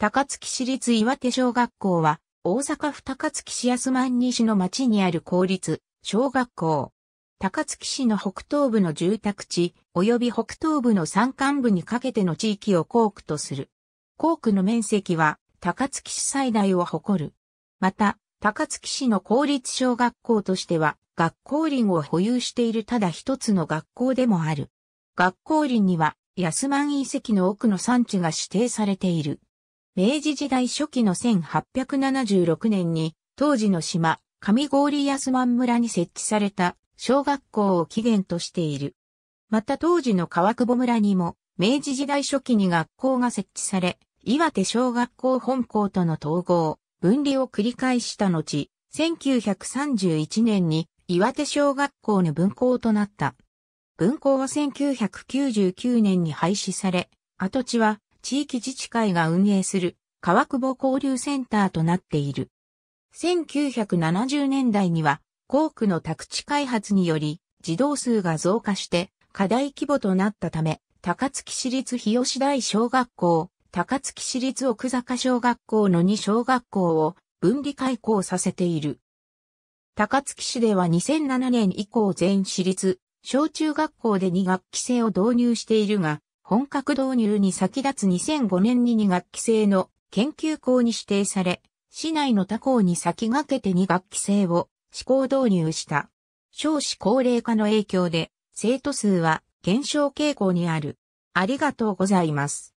高槻市立岩手小学校は、大阪府高槻市安満西の町にある公立、小学校。高槻市の北東部の住宅地、及び北東部の山間部にかけての地域を校区とする。校区の面積は、高槻市最大を誇る。また、高槻市の公立小学校としては、学校林を保有しているただ一つの学校でもある。学校林には、安満遺跡の奥の山地が指定されている。明治時代初期の1876年に、当時の島、上郡安満村に設置された小学校を起源としている。また当時の川久保村にも、明治時代初期に学校が設置され、岩手小学校本校との統合、分離を繰り返した後、1931年に岩手小学校の分校となった。分校は1999年に廃止され、跡地は地域自治会が運営する川久保交流センターとなっている。1970年代には、校区の宅地開発により、児童数が増加して課題規模となったため、高槻市立日吉台小学校、高槻市立奥坂小学校の2小学校を分離開校させている。高槻市では2007年以降全市立、小中学校で2学期制を導入しているが、本格導入に先立つ2005年に2学期制の研究校に指定され、市内の他校に先駆けて2学期制を試行導入した。少子高齢化の影響で生徒数は減少傾向にある。ありがとうございます。